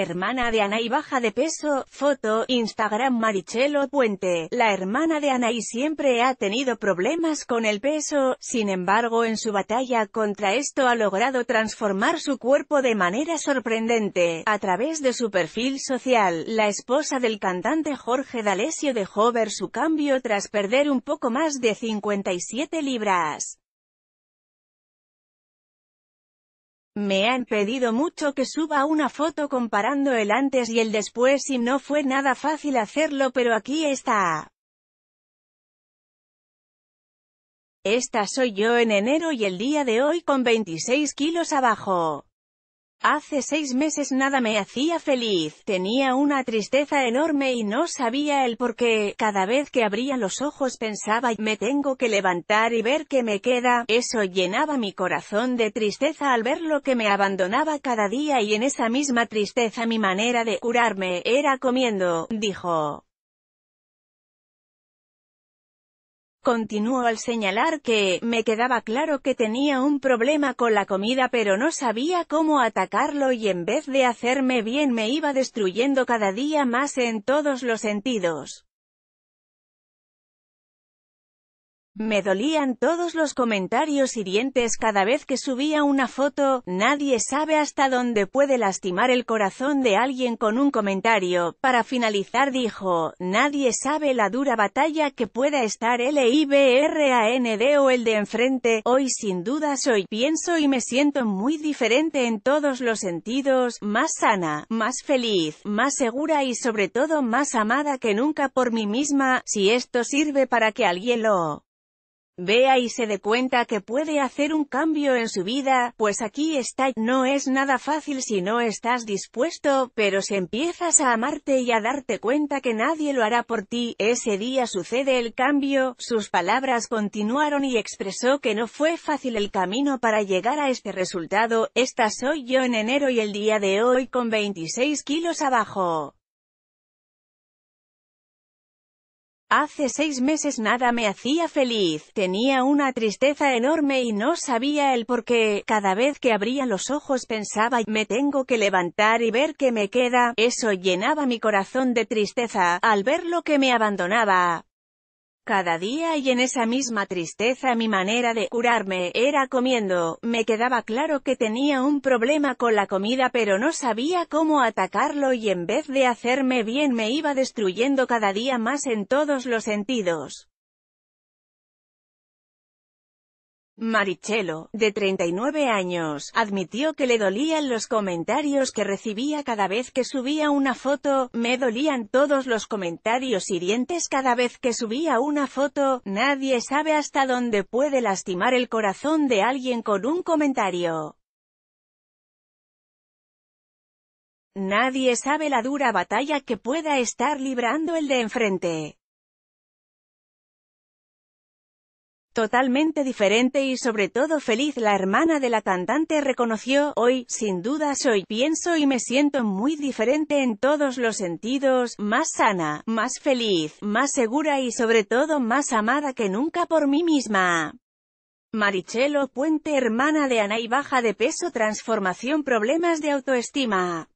hermana de Ana y baja de peso, foto, Instagram Marichelo Puente, la hermana de y siempre ha tenido problemas con el peso, sin embargo en su batalla contra esto ha logrado transformar su cuerpo de manera sorprendente, a través de su perfil social, la esposa del cantante Jorge D'Alessio dejó ver su cambio tras perder un poco más de 57 libras. Me han pedido mucho que suba una foto comparando el antes y el después y no fue nada fácil hacerlo pero aquí está. Esta soy yo en enero y el día de hoy con 26 kilos abajo. Hace seis meses nada me hacía feliz, tenía una tristeza enorme y no sabía el por qué, cada vez que abría los ojos pensaba, me tengo que levantar y ver qué me queda, eso llenaba mi corazón de tristeza al ver lo que me abandonaba cada día y en esa misma tristeza mi manera de curarme era comiendo, dijo. Continuó al señalar que, me quedaba claro que tenía un problema con la comida pero no sabía cómo atacarlo y en vez de hacerme bien me iba destruyendo cada día más en todos los sentidos. Me dolían todos los comentarios hirientes cada vez que subía una foto, nadie sabe hasta dónde puede lastimar el corazón de alguien con un comentario. Para finalizar dijo, nadie sabe la dura batalla que pueda estar LIBRAND e o el de enfrente, hoy sin duda soy pienso y me siento muy diferente en todos los sentidos, más sana, más feliz, más segura y sobre todo más amada que nunca por mí misma, si esto sirve para que alguien lo Vea y se dé cuenta que puede hacer un cambio en su vida, pues aquí está, no es nada fácil si no estás dispuesto, pero si empiezas a amarte y a darte cuenta que nadie lo hará por ti, ese día sucede el cambio, sus palabras continuaron y expresó que no fue fácil el camino para llegar a este resultado, esta soy yo en enero y el día de hoy con 26 kilos abajo. Hace seis meses nada me hacía feliz, tenía una tristeza enorme y no sabía el por qué, cada vez que abría los ojos pensaba, me tengo que levantar y ver qué me queda, eso llenaba mi corazón de tristeza, al ver lo que me abandonaba cada día y en esa misma tristeza mi manera de curarme era comiendo, me quedaba claro que tenía un problema con la comida pero no sabía cómo atacarlo y en vez de hacerme bien me iba destruyendo cada día más en todos los sentidos. Marichelo, de 39 años, admitió que le dolían los comentarios que recibía cada vez que subía una foto, me dolían todos los comentarios hirientes cada vez que subía una foto, nadie sabe hasta dónde puede lastimar el corazón de alguien con un comentario. Nadie sabe la dura batalla que pueda estar librando el de enfrente. Totalmente diferente y sobre todo feliz la hermana de la cantante reconoció, hoy, sin duda soy, pienso y me siento muy diferente en todos los sentidos, más sana, más feliz, más segura y sobre todo más amada que nunca por mí misma. Marichelo Puente hermana de Ana y baja de peso transformación problemas de autoestima.